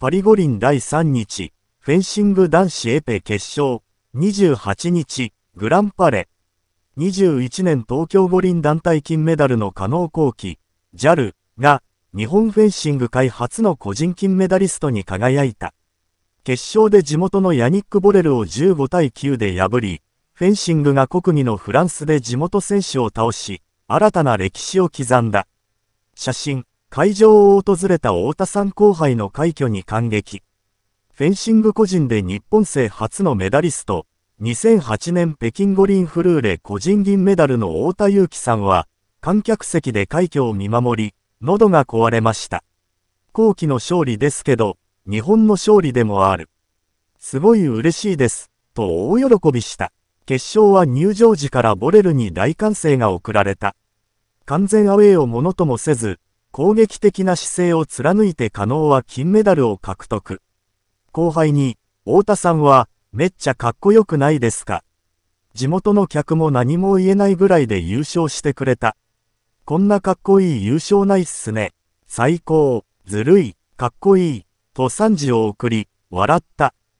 パリ五輪第3日、フェンシング男子エペ決勝、28日、グランパレ。21年東京五輪団体金メダルの加納後期、JAL が日本フェンシング界初の個人金メダリストに輝いた。決勝で地元のヤニック・ボレルを15対9で破り、フェンシングが国技のフランスで地元選手を倒し、新たな歴史を刻んだ。写真、会場を訪れた太田さん後輩の快挙に感激。フェンシング個人で日本勢初のメダリスト、2008年北京五輪フルーレ個人銀メダルの太田祐樹さんは、観客席で快挙を見守り、喉が壊れました。後期の勝利ですけど、日本の勝利でもある。すごい嬉しいです、と大喜びした。決勝は入場時からボレルに大歓声が送られた。完全アウェイをものともせず、攻撃的な姿勢を貫いて加納は金メダルを獲得。後輩に、太田さんは、めっちゃかっこよくないですか。地元の客も何も言えないぐらいで優勝してくれた。こんなかっこいい優勝ないっすね。最高、ずるい、かっこいい、と賛辞を送り、笑った。